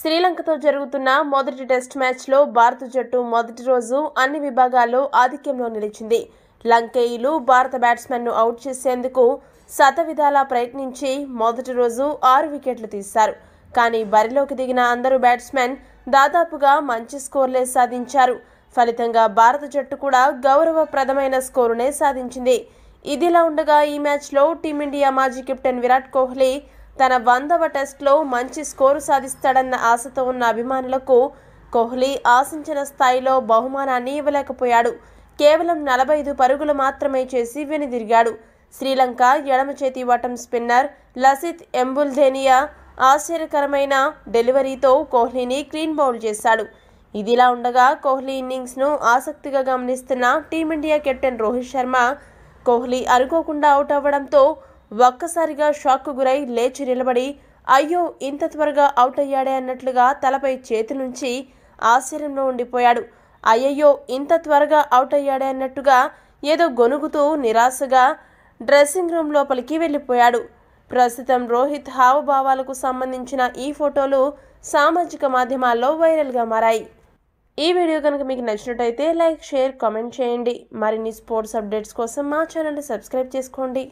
శ్రీలంకతో జరుగుతున్న మొదటి టెస్ట్ మ్యాచ్లో భారత జట్టు మొదటి రోజు అన్ని విభాగాల్లో ఆధిక్యంలో నిలిచింది లంకేయులు భారత బ్యాట్స్మెన్ను అవుట్ చేసేందుకు విధాలా ప్రయత్నించి మొదటి రోజు ఆరు వికెట్లు తీశారు కానీ బరిలోకి దిగిన అందరూ బ్యాట్స్మెన్ దాదాపుగా మంచి స్కోర్లే సాధించారు ఫలితంగా భారత జట్టు కూడా గౌరవప్రదమైన స్కోరునే సాధించింది ఇదిలా ఉండగా ఈ మ్యాచ్లో టీమిండియా మాజీ కెప్టెన్ విరాట్ కోహ్లీ తన వందవ టెస్ట్లో మంచి స్కోరు సాధిస్తాడన్న ఆశతో ఉన్న అభిమానులకు కోహ్లీ ఆశించిన స్థాయిలో బహుమానాన్ని ఇవ్వలేకపోయాడు కేవలం నలభై ఐదు పరుగులు మాత్రమే చేసి వెనుదిరిగాడు శ్రీలంక ఎడమ చేతి వటం స్పిన్నర్ లసిత్ ఎంబుల్ధేనియా ఆశ్చర్యకరమైన డెలివరీతో కోహ్లీని క్లీన్ బౌల్ చేశాడు ఇదిలా ఉండగా కోహ్లీ ఇన్నింగ్స్ను ఆసక్తిగా గమనిస్తున్న టీమిండియా కెప్టెన్ రోహిత్ శర్మ కోహ్లీ అనుకోకుండా అవుట్ అవ్వడంతో ఒక్కసారిగా షాక్కు గురై లేచి నిలబడి అయ్యో ఇంత త్వరగా అవుట్ అయ్యాడే అన్నట్లుగా తలపై చేతి నుంచి ఆశ్చర్యంలో ఉండిపోయాడు అయ్యయ్యో ఇంత త్వరగా అవుట్ అయ్యాడే అన్నట్టుగా ఏదో గొనుగుతూ నిరాశగా డ్రెస్సింగ్ రూమ్ లోపలికి వెళ్ళిపోయాడు ప్రస్తుతం రోహిత్ హావభావాలకు సంబంధించిన ఈ ఫోటోలు సామాజిక మాధ్యమాల్లో వైరల్గా మారాయి ఈ వీడియో కనుక మీకు నచ్చినట్టయితే లైక్ షేర్ కామెంట్ చేయండి మరిన్ని స్పోర్ట్స్ అప్డేట్స్ కోసం మా ఛానల్ని సబ్స్క్రైబ్ చేసుకోండి